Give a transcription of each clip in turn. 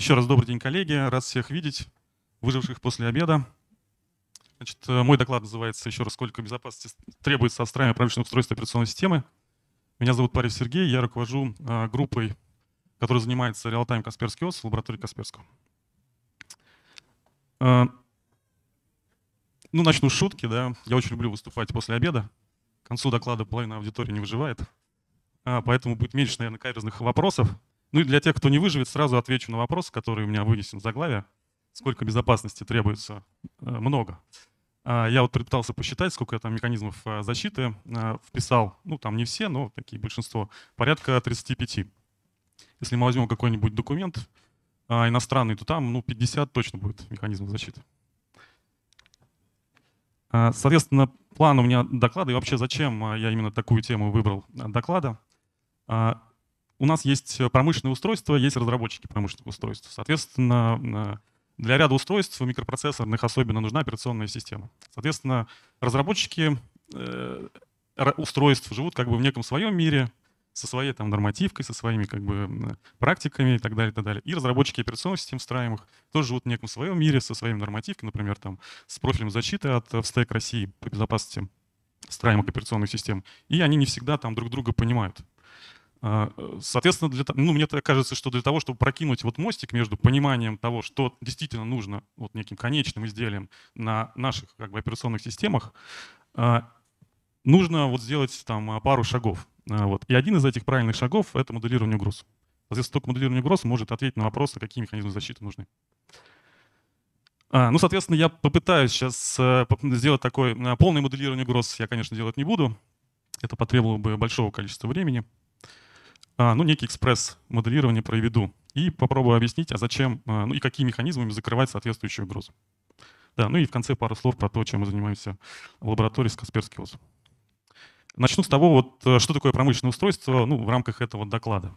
Еще раз добрый день, коллеги. Рад всех видеть, выживших после обеда. Значит, э, мой доклад называется еще раз «Сколько безопасности требуется от страны промышленного устройства операционной системы». Меня зовут Парев Сергей, я руковожу э, группой, которая занимается реалтайм Касперский ОС лаборатории Касперского. Э, ну, начну с шутки, да. Я очень люблю выступать после обеда. К концу доклада половина аудитории не выживает. А, поэтому будет меньше, наверное, каверзных вопросов. Ну и для тех, кто не выживет, сразу отвечу на вопрос, который у меня вынесен в заглавие. Сколько безопасности требуется? Э, много. А, я вот пытался посчитать, сколько там механизмов э, защиты э, вписал. Ну, там не все, но такие большинство. Порядка 35. Если мы возьмем какой-нибудь документ а, иностранный, то там ну, 50 точно будет механизмов защиты. А, соответственно, план у меня доклада и вообще зачем я именно такую тему выбрал доклада у нас есть э, промышленные устройства, есть разработчики промышленных устройств. Соответственно, э, для ряда устройств микропроцессорных особенно нужна операционная система. Соответственно, разработчики э, устройств живут как бы в неком своем мире, со своей там нормативкой, со своими как бы практиками и так далее, и так далее. И разработчики операционных систем встраиваемых тоже живут в неком своем мире со своими нормативкой, например, там с профилем защиты от встек России по безопасности встраиваемых операционных систем. И они не всегда там друг друга понимают. А, соответственно, для, ну, мне кажется, что для того, чтобы прокинуть вот мостик между пониманием того, что действительно нужно вот неким конечным изделием на наших как бы, операционных системах, а, нужно вот сделать там а, пару шагов. Вот. И один из этих правильных шагов — это моделирование угроз. Соответственно, только моделирование угроз может ответить на вопрос, какие механизмы защиты нужны. ну, соответственно, я попытаюсь сейчас э, сделать такое э, полное моделирование угроз. Я, конечно, делать не буду. Это потребовало бы большого количества времени. А, ну, некий экспресс моделирования проведу и попробую объяснить, а зачем, а, ну и какие механизмами закрывать соответствующую угрозу. Да, ну и в конце пару слов про то, чем мы занимаемся в лаборатории с Касперский Начну с того, вот, э, что такое промышленное устройство ну, в рамках этого доклада.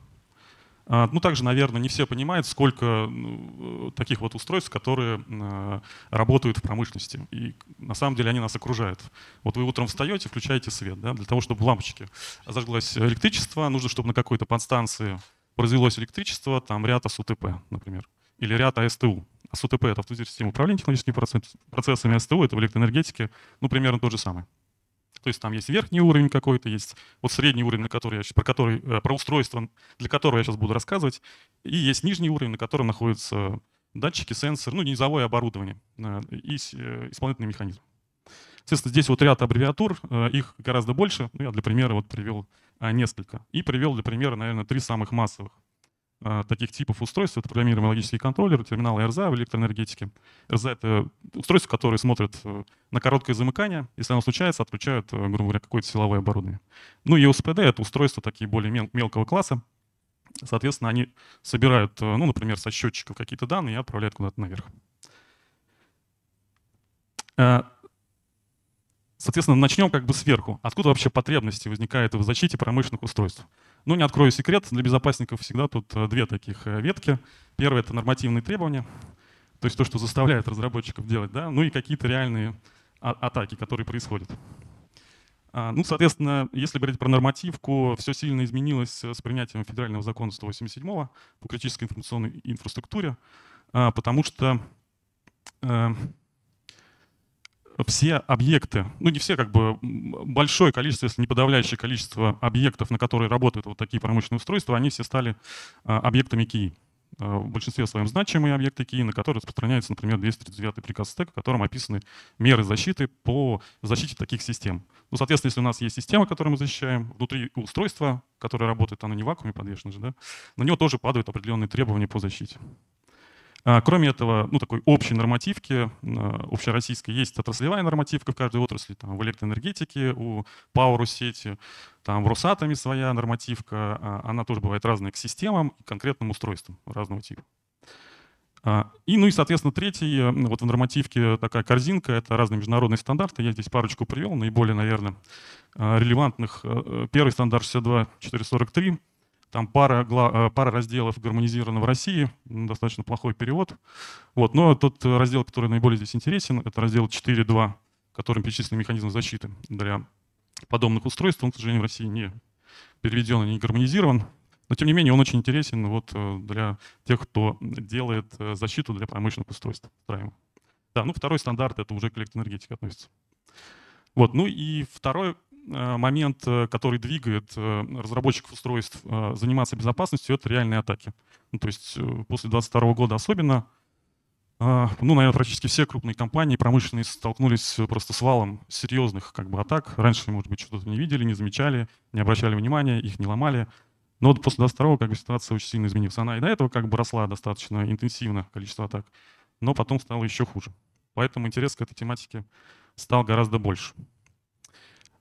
А, ну, также, наверное, не все понимают, сколько ну, таких вот устройств, которые а, работают в промышленности. И на самом деле они нас окружают. Вот вы утром встаете, включаете свет. Да? Для того, чтобы в лампочке зажглось электричество, нужно, чтобы на какой-то подстанции произвелось электричество, там ряд АСУТП, например, или ряд АСТУ. АСУТП — это автоматическая система управления технологическими процессами, АСТУ — это в электроэнергетике, ну, примерно тот же самый. То есть там есть верхний уровень какой-то, есть вот средний уровень, на который я, про, который, э, про устройство, для которого я сейчас буду рассказывать, и есть нижний уровень, на котором находятся датчики, сенсоры, ну, низовое оборудование э, и э, исполнительный механизм. Соответственно, здесь вот ряд аббревиатур, их гораздо больше. Ну, я для примера вот привел несколько. И привел для примера, наверное, три самых массовых. А, таких типов устройств. Это программируемые логические контроллеры, терминалы РЗА в электроэнергетике. РЗА — это устройства, которые смотрят э, на короткое замыкание. Если оно случается, отключают, э, грубо говоря, какое-то силовое оборудование. Ну и УСПД — это устройства такие более мел мелкого класса. Соответственно, они собирают, э, ну, например, со счетчиков какие-то данные и отправляют куда-то наверх. Соответственно, начнем как бы сверху. Откуда вообще потребности возникают в защите промышленных устройств? Ну, не открою секрет, для безопасников всегда тут э, две таких э, ветки. Первое — это нормативные требования, то есть то, что заставляет разработчиков делать, да, ну и какие-то реальные а, атаки, которые происходят. А, ну, соответственно, если говорить про нормативку, все сильно изменилось э, с принятием федерального закона 187 по критической информационной инфраструктуре, а, потому что все объекты, ну не все, как бы большое количество, если не подавляющее количество объектов, на которые работают вот такие промышленные устройства, они все стали а, объектами КИИ. А, в большинстве своем значимые объекты КИИ, на которые распространяется, например, 239 приказ СТЭК, в котором описаны меры защиты по защите таких систем. Ну, соответственно, если у нас есть система, которую мы защищаем, внутри устройства, которое работает, оно не в вакууме подвешено же, да, на него тоже падают определенные требования по защите. А, кроме этого, ну, такой общей нормативки, а, общероссийской, есть отраслевая нормативка в каждой отрасли, там, в электроэнергетике, у Пауру-сети, там в Росатоме своя нормативка, а, она тоже бывает разная к системам и конкретным устройствам разного типа. И, ну и, соответственно, третий, э, ну, вот в нормативке такая корзинка, это разные международные стандарты. Я здесь парочку привел, наиболее, наверное, релевантных. Э, э, первый стандарт 62443 там пара, э, пара разделов гармонизирована в России, достаточно плохой перевод. Вот, но тот раздел, который наиболее здесь интересен, это раздел 4.2, которым перечислены механизмы защиты для подобных устройств. Он, к сожалению, в России не переведен и не гармонизирован. Но, тем не менее, он очень интересен вот э, для тех, кто делает э, защиту для промышленных устройств. Да, ну второй стандарт — это уже к электроэнергетике относится. Вот, ну и второй Э, момент, э, который двигает э, разработчиков устройств заниматься безопасностью, это реальные атаки. Ну, то есть после 2022 года особенно, ну, наверное, практически все крупные компании промышленные столкнулись просто с валом серьезных как бы, атак. Раньше, может быть, что-то не видели, не замечали, не обращали внимания, их не ломали. Но вот после 22 как бы ситуация очень сильно изменилась. Она и до этого как бы росла достаточно интенсивно, количество атак, но потом стало еще хуже. Поэтому интерес к этой тематике стал гораздо больше.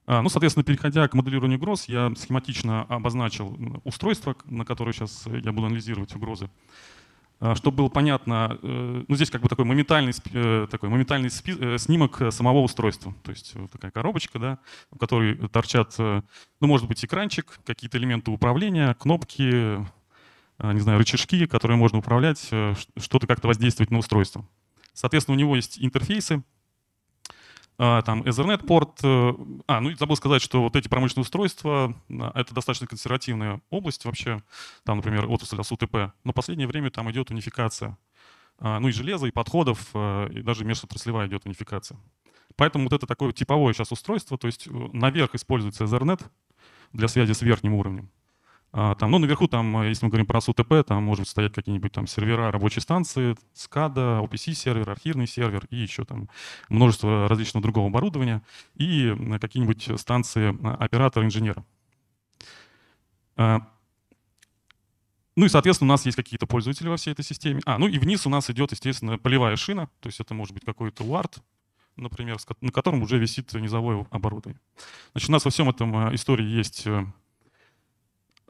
А, ну, соответственно, переходя к моделированию угроз, я схематично обозначил устройство, на которое сейчас э, я буду анализировать угрозы. А, чтобы было понятно, э, ну, здесь как бы такой моментальный, э, такой моментальный снимок самого устройства. То есть вот такая коробочка, да, в которой торчат, ну, может быть, экранчик, какие-то элементы управления, кнопки, не знаю, рычажки, которые можно управлять, что-то как-то воздействовать на устройство. Соответственно, у него есть интерфейсы, а, там Ethernet-порт. Э, а, ну и забыл сказать, что вот эти промышленные устройства а, — это достаточно консервативная область вообще. Там, например, отрасль АСУТП. Но в последнее время там идет унификация. А, ну и железа, и подходов, и даже межотраслевая идет унификация. Поэтому вот это такое типовое сейчас устройство, то есть э, наверх используется Ethernet для связи с верхним уровнем. А, там, ну, наверху, там, э, если мы говорим про СУТП, там может стоять какие-нибудь там сервера рабочей станции, SCADA, OPC-сервер, архивный сервер и еще там множество различного другого оборудования и э, какие-нибудь станции э, оператора-инженера. А, ну и, соответственно, у нас есть какие-то пользователи во всей этой системе. А, ну и вниз у нас идет, естественно, полевая шина, то есть это может быть какой-то UART, например, на котором уже висит низовое оборудование. Значит, у нас во всем этом истории есть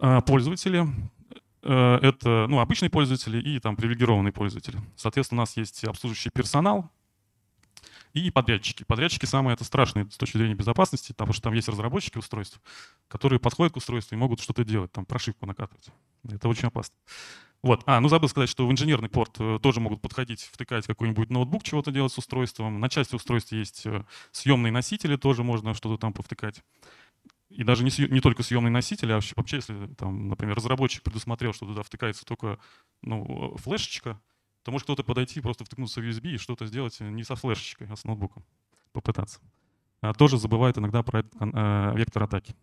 а, пользователи, э, это ну, обычные пользователи и там привилегированные пользователи. Соответственно, у нас есть обслуживающий персонал и подрядчики. Подрядчики самые это страшные с точки зрения безопасности, потому что там есть разработчики устройств, которые подходят к устройству и могут что-то делать, там прошивку накатывать. Это очень опасно. Вот. А, ну забыл сказать, что в инженерный порт э, тоже могут подходить, втыкать какой-нибудь ноутбук, чего-то делать с устройством. На части устройства есть э, съемные носители, тоже можно что-то там повтыкать и даже не, не только съемный носитель, а вообще, вообще, если, там, например, разработчик предусмотрел, что туда втыкается только ну, э, флешечка, то может кто-то подойти и просто втыкнуться в USB и что-то сделать не со флешечкой, а с ноутбуком, попытаться. А тоже забывает иногда про этот, э, вектор атаки.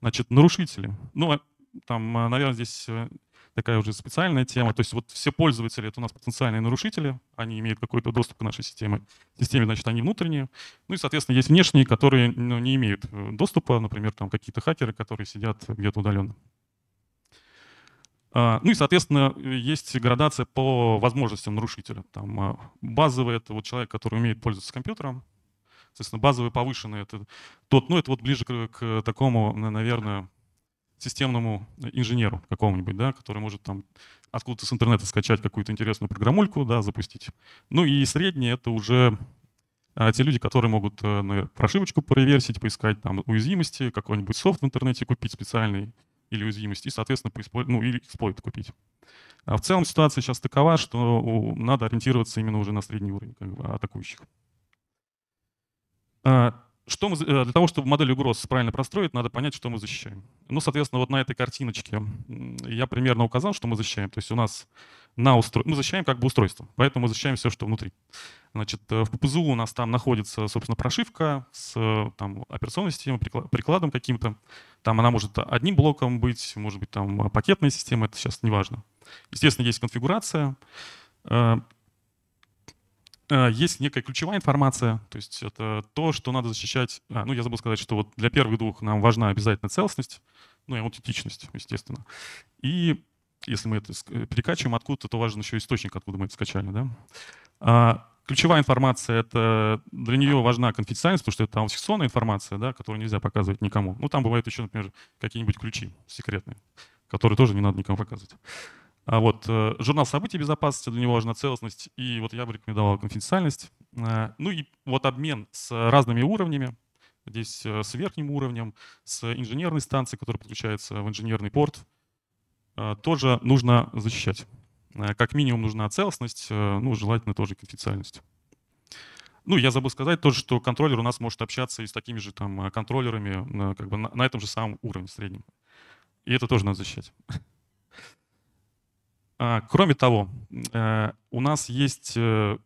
Значит, нарушители. Ну, а там, э, наверное, здесь э, такая уже специальная тема. То есть вот все пользователи — это у нас потенциальные нарушители, они имеют какой-то доступ к нашей системе. Системе, значит, они внутренние. Ну и, соответственно, есть внешние, которые ну, не имеют э, доступа, например, там какие-то хакеры, которые сидят где-то удаленно. А, ну и, соответственно, есть градация по возможностям нарушителя. Там а, базовый — это вот человек, который умеет пользоваться компьютером. Соответственно, базовый повышенный — это тот, ну это вот ближе к, к такому, наверное, системному инженеру какому-нибудь, да, который может там откуда-то с интернета скачать какую-то интересную программульку, да, запустить. Ну и средние это уже а те люди, которые могут э, наверное, прошивочку проверсить, поискать там уязвимости, какой-нибудь софт в интернете купить специальный или уязвимости, и, соответственно, поэсплойт, ну, или эксплойт купить. А в целом ситуация сейчас такова, что надо ориентироваться именно уже на средний уровень как бы, атакующих. А, что мы, э, для того, чтобы модель угроз правильно простроить, надо понять, что мы защищаем. Ну, соответственно, вот на этой картиночке я примерно указал, что мы защищаем. То есть у нас на устройство, мы защищаем как бы устройство, поэтому мы защищаем все, что внутри. Значит, э, в ППЗУ у нас там находится, собственно, прошивка с э, там, операционной системой, прикладом каким-то. Там она может одним блоком быть, может быть, там пакетная система, это сейчас неважно. Естественно, есть конфигурация. Э, есть некая ключевая информация, то есть это то, что надо защищать. А, ну, я забыл сказать, что вот для первых двух нам важна обязательно целостность, ну и аутентичность, естественно. И если мы это э, перекачиваем откуда-то, то важен еще источник, откуда мы это скачали. Да? А, ключевая информация, это для нее важна конфиденциальность, потому что это аутсекционная информация, да, которую нельзя показывать никому. Ну, там бывают еще, например, какие-нибудь ключи секретные, которые тоже не надо никому показывать. А вот э, журнал событий безопасности, для него важна целостность, и вот я бы рекомендовал конфиденциальность. Э, ну и вот обмен с разными уровнями, здесь э, с верхним уровнем, с инженерной станцией, которая подключается в инженерный порт, тоже нужно защищать. Как минимум нужна целостность, ну, желательно тоже конфиденциальность. Ну, я забыл сказать тоже, что контроллер у нас может общаться и с такими же там контроллерами как бы на, на этом же самом уровне среднем. И это тоже надо защищать. А, кроме того, э, у нас есть э,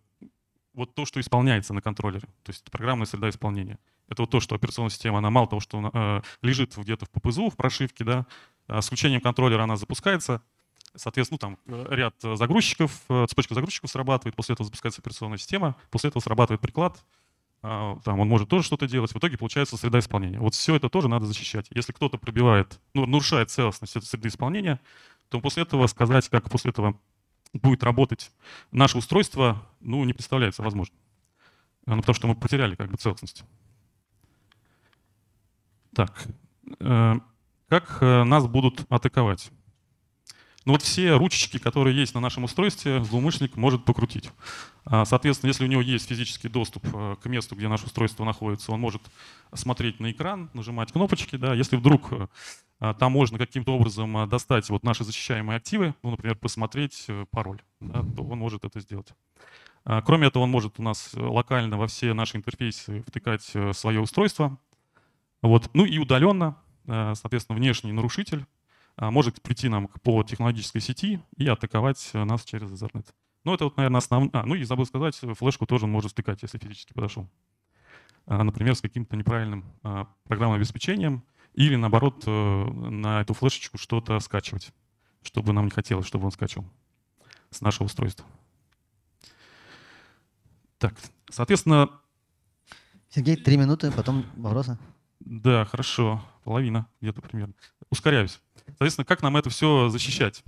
вот то, что исполняется на контроллере, то есть программная среда исполнения. Это вот то, что операционная система, она мало того, что э, лежит где-то в ППЗУ, в прошивке, да, а с включением контроллера она запускается, соответственно, ну, там ряд загрузчиков, цепочка загрузчиков срабатывает, после этого запускается операционная система, после этого срабатывает приклад, а, там он может тоже что-то делать, в итоге получается среда исполнения. Вот все это тоже надо защищать. Если кто-то пробивает, ну, нарушает целостность этой среды исполнения, то после этого сказать, как после этого будет работать наше устройство, ну, не представляется возможным. Э, ну, потому что мы потеряли как бы целостность. Так, э, как э, нас будут атаковать? Но ну вот все ручечки, которые есть на нашем устройстве, злоумышленник может покрутить. А, соответственно, если у него есть физический доступ э, к месту, где наше устройство находится, он может смотреть на экран, нажимать кнопочки. Да. Если вдруг э, а, там можно каким-то образом э, достать вот наши защищаемые активы, ну, например, посмотреть пароль, да, то он может это сделать. А, кроме этого, он может у нас локально во все наши интерфейсы втыкать свое устройство. Вот. Ну и удаленно, соответственно, внешний нарушитель а, может прийти нам по технологической сети и атаковать нас через Ethernet. Ну, это вот, наверное, основное. А, ну и забыл сказать, флешку тоже он может стыкать, если физически подошел. А, например, с каким-то неправильным а, программным обеспечением или, наоборот, э, на эту флешечку что-то скачивать, чтобы нам не хотелось, чтобы он скачивал с нашего устройства. Так, соответственно... Сергей, три минуты, потом вопросы. Да, хорошо. Половина где-то примерно ускоряюсь. Соответственно, как нам это все защищать?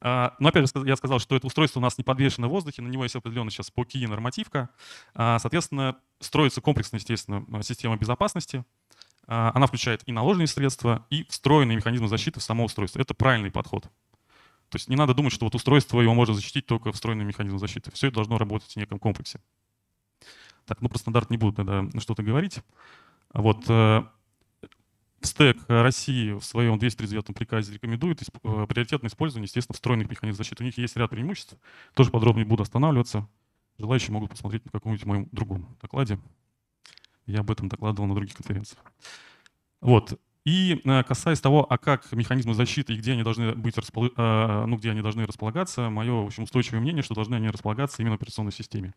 А, Но ну, опять же, я сказал, что это устройство у нас не подвешено в воздухе, на него есть определенная сейчас по КИ нормативка. А, соответственно, строится комплексная, естественно, а, система безопасности. Она включает и наложенные средства, и встроенные механизмы защиты в само устройство. Это правильный подход. То есть не надо думать, что вот устройство его можно защитить только встроенным механизмом защиты. Все это должно работать в неком комплексе. Так, ну про стандарт не буду тогда что-то говорить. Вот э, СТЭК России в своем 239-м приказе рекомендует э, приоритетное использование, естественно, встроенных механизмов защиты. У них есть ряд преимуществ. Тоже подробнее буду останавливаться. Желающие могут посмотреть на каком-нибудь моем другом докладе. Я об этом докладывал на других конференциях. Вот. И э, касаясь того, а как механизмы защиты и где они должны быть распол... Э, ну, где они должны располагаться, мое в общем, устойчивое мнение, что должны они располагаться именно в операционной системе.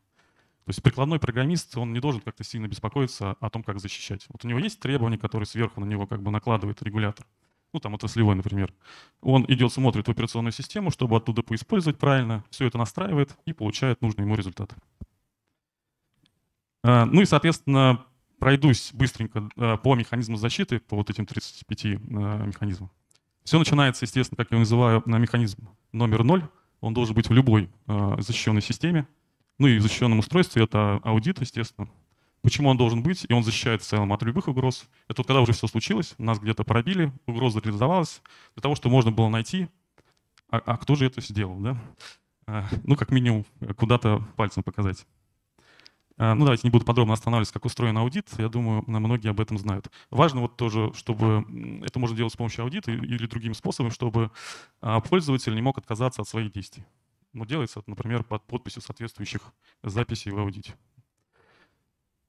То есть прикладной программист, он не должен как-то сильно беспокоиться о том, как защищать. Вот у него есть требования, которые сверху на него как бы накладывает регулятор. Ну, там отраслевой, например. Он идет, смотрит в операционную систему, чтобы оттуда поиспользовать правильно, все это настраивает и получает нужный ему результат. А, ну и, соответственно, пройдусь быстренько а, по механизму защиты, по вот этим 35 а, механизмам. Все начинается, естественно, как я называю, на механизм номер 0. Он должен быть в любой защищенной системе. Ну и в защищенном устройстве это аудит, естественно. Почему он должен быть, и он защищает в целом от любых угроз. Это вот когда уже все случилось, нас где-то пробили, угроза реализовалась, для того, чтобы можно было найти, а, а кто же это сделал, да? А, ну, как минимум, куда-то пальцем показать. А, ну, давайте не буду подробно останавливаться, как устроен аудит. Я думаю, многие об этом знают. Важно вот тоже, чтобы это можно делать с помощью аудита или другими способами, чтобы а, пользователь не мог отказаться от своих действий но ну, делается, например, под подписью соответствующих записей в аудите.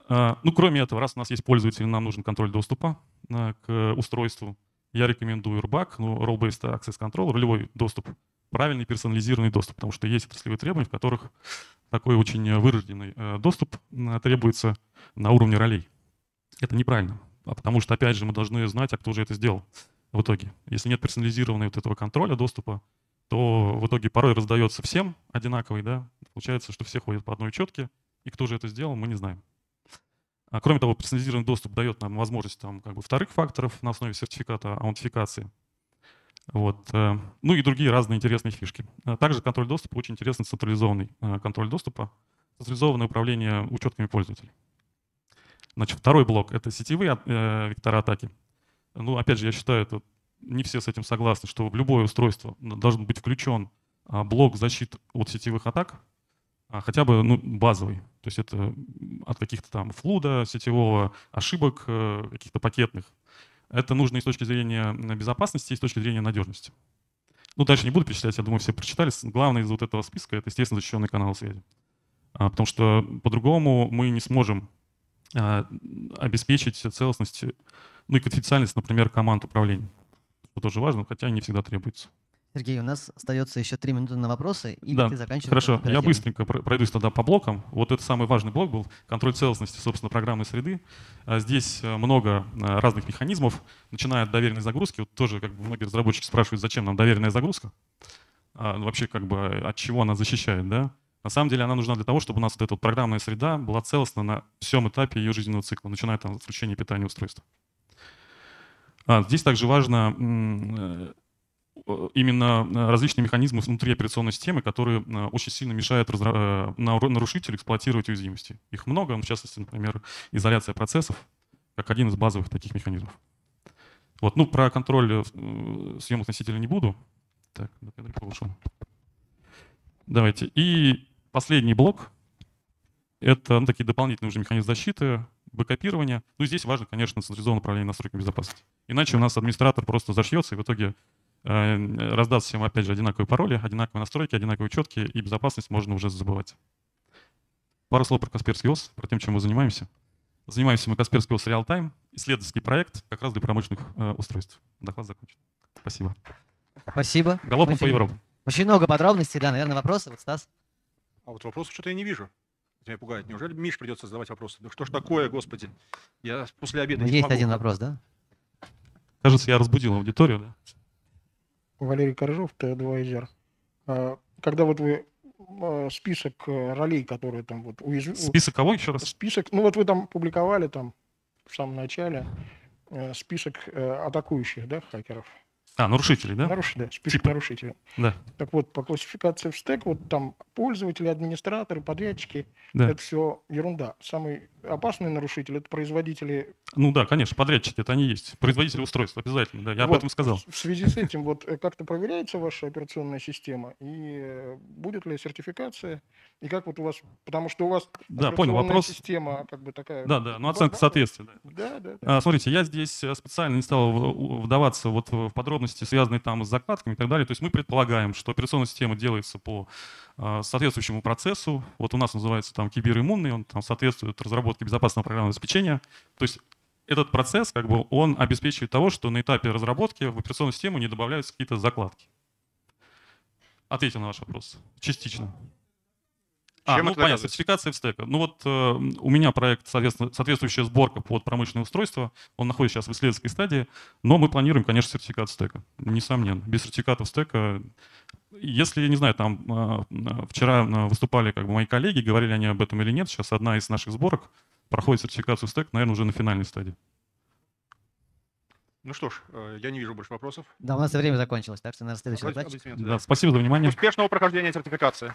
А, ну, кроме этого, раз у нас есть пользователь, нам нужен контроль доступа а, к устройству, я рекомендую RBAC, ну, Role-Based Access Control, ролевой доступ, правильный персонализированный доступ, потому что есть отраслевые требования, в которых такой очень вырожденный э, доступ требуется на уровне ролей. Это неправильно, а потому что, опять же, мы должны знать, а кто же это сделал в итоге. Если нет персонализированного вот этого контроля доступа, то в итоге порой раздается всем одинаковый, да, получается, что все ходят по одной четке, и кто же это сделал, мы не знаем. А кроме того, персонализированный доступ дает нам возможность там, как бы, вторых факторов на основе сертификата аутентификации. Вот. Э, ну и другие разные интересные фишки. А также контроль доступа очень интересный централизованный э, контроль доступа, централизованное управление учетками пользователей. Значит, второй блок — это сетевые э, вектора атаки. Ну, опять же, я считаю, это не все с этим согласны, что в любое устройство должен быть включен а, блок защиты от сетевых атак, а, хотя бы ну, базовый. То есть это от каких-то там флуда сетевого, ошибок э, каких-то пакетных. Это нужно и с точки зрения безопасности, и с точки зрения надежности. Ну, дальше не буду перечислять, я думаю, все прочитали. Главное из вот этого списка — это, естественно, защищенный канал связи. А, потому что по-другому мы не сможем обеспечить целостность, ну и конфиденциальность, например, команд управления что тоже важно, хотя не всегда требуется. Сергей, у нас остается еще три минуты на вопросы, и да. ты заканчиваешь. Хорошо, я быстренько пройдусь тогда по блокам. Вот это самый важный блок был, контроль целостности, собственно, программной среды. А здесь э, много э, разных механизмов, начиная от доверенной загрузки. Вот тоже как бы многие разработчики спрашивают, зачем нам доверенная загрузка? А ну, вообще как бы от чего она защищает, да? На самом деле она нужна для того, чтобы у нас вот эта вот программная среда была целостна на всем этапе ее жизненного цикла, начиная там от включения питания устройства. А, здесь также важно э, именно э, различные механизмы внутри операционной системы, которые э, очень сильно мешают разра... нарушителю эксплуатировать уязвимости. Их много, ну, в частности, например, изоляция процессов, как один из базовых таких механизмов. Вот, ну, про контроль съемок носителя не буду. Так, ну, Давайте. И последний блок — это ну, такие дополнительные уже механизмы защиты, бэкопирования. Ну, здесь важно, конечно, централизованное управление настройками безопасности. Иначе у нас администратор просто зашьется, и в итоге э, раздаст всем, опять же, одинаковые пароли, одинаковые настройки, одинаковые четки, и безопасность можно уже забывать. Пару слов про Касперский ОС, про тем, чем мы занимаемся. Занимаемся мы Касперский ОС Реалтайм, исследовательский проект как раз для промышленных э, устройств. Доклад закончен. Спасибо. Спасибо. Галопом Очень... по Европе. Очень много подробностей, да, наверное, вопросы. Вот, Стас. А вот вопросов что-то я не вижу. меня пугает. Неужели Миш придется задавать вопросы? Ну что ж такое, господи? Я после обеда ну, Есть могу. один вопрос, да? Кажется, я разбудил аудиторию, да? Валерий Коржов, Т2 изер а, Когда вот вы а, список э, ролей, которые там вот уязвимы. Список кого еще раз? Список, ну вот вы там публиковали там в самом начале э, список э, атакующих, да, хакеров. А, нарушители, да? Нарушители, да, список типа. нарушителей. Да. Так вот, по классификации в стек, вот там пользователи, администраторы, подрядчики, да. это все ерунда. Самый опасный нарушитель – это производители… Ну да, конечно, подрядчики – это они есть. Производители устройств обязательно, да, я вот, об этом сказал. В связи с этим вот э, как-то проверяется ваша операционная система, и э, будет ли сертификация, и как вот у вас… Потому что у вас да, понял, вопрос. система как бы такая… Да, да, ну оценка соответствия. Да, да. да, А, смотрите, я здесь э, специально не стал вдаваться вот в подробности сложности, связанные там с закладками и так далее. То есть мы предполагаем, что операционная система делается по а, соответствующему процессу. Вот у нас называется там кибериммунный, он там соответствует разработке безопасного программного обеспечения. То есть этот процесс, как бы, он обеспечивает того, что на этапе разработки в операционную систему не добавляются какие-то закладки. Ответил на ваш вопрос. Частично. А, ну понятно, сертификация в Ну вот э, у меня проект, соответственно, соответствующая сборка под промышленное устройство, он находится сейчас в исследовательской стадии, но мы планируем, конечно, сертификат стека, несомненно. Без сертификатов стека, если, я не знаю, там э, э вчера э, выступали как бы мои коллеги, говорили они об этом или нет, сейчас одна из наших сборок проходит сертификацию стек, наверное, уже на финальной стадии. Ну что ж, э, я не вижу больше вопросов. Да, у нас время закончилось, так что, на следующий докладчик. Да, спасибо за внимание. Успешного прохождения сертификации.